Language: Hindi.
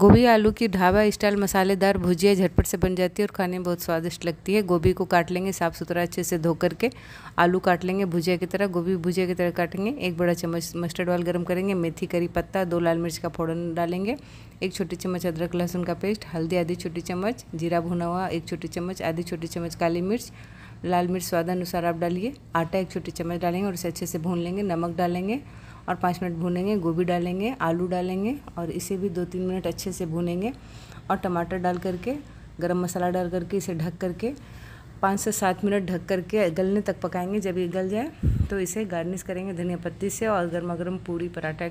गोभी आलू की ढाबा स्टाइल मसालेदार भुजिया झटपट से बन जाती है और खाने में बहुत स्वादिष्ट लगती है गोभी को काट लेंगे साफ़ सुथरा अच्छे से धो करके आलू काट लेंगे भुजिया की तरह गोभी भुजिया की तरह काटेंगे एक बड़ा चम्मच मस्टर्ड ऑयल गर्म करेंगे मेथी करी पत्ता दो लाल मिर्च का फोड़न डालेंगे एक छोटी चम्मच अदरक लहसुन का पेस्ट हल्दी आधी छोटी चम्मच जीरा भुना हुआ एक छोटी चम्मच आधी छोटी चम्मच काली मिर्च लाल मिर्च स्वादानुसार आप डालिए आटा एक छोटी चम्मच डालेंगे और इसे अच्छे से भून लेंगे नमक डालेंगे और पाँच मिनट भूनेंगे गोभी डालेंगे आलू डालेंगे और इसे भी दो तीन मिनट अच्छे से भूनेंगे और टमाटर डाल करके गरम मसाला डाल करके इसे ढक करके पाँच से सात मिनट ढक करके गलने तक पकाएंगे जब ये गल जाए तो इसे गार्निश करेंगे धनिया पत्ती से और गर्मा गर्म पूरी पराठा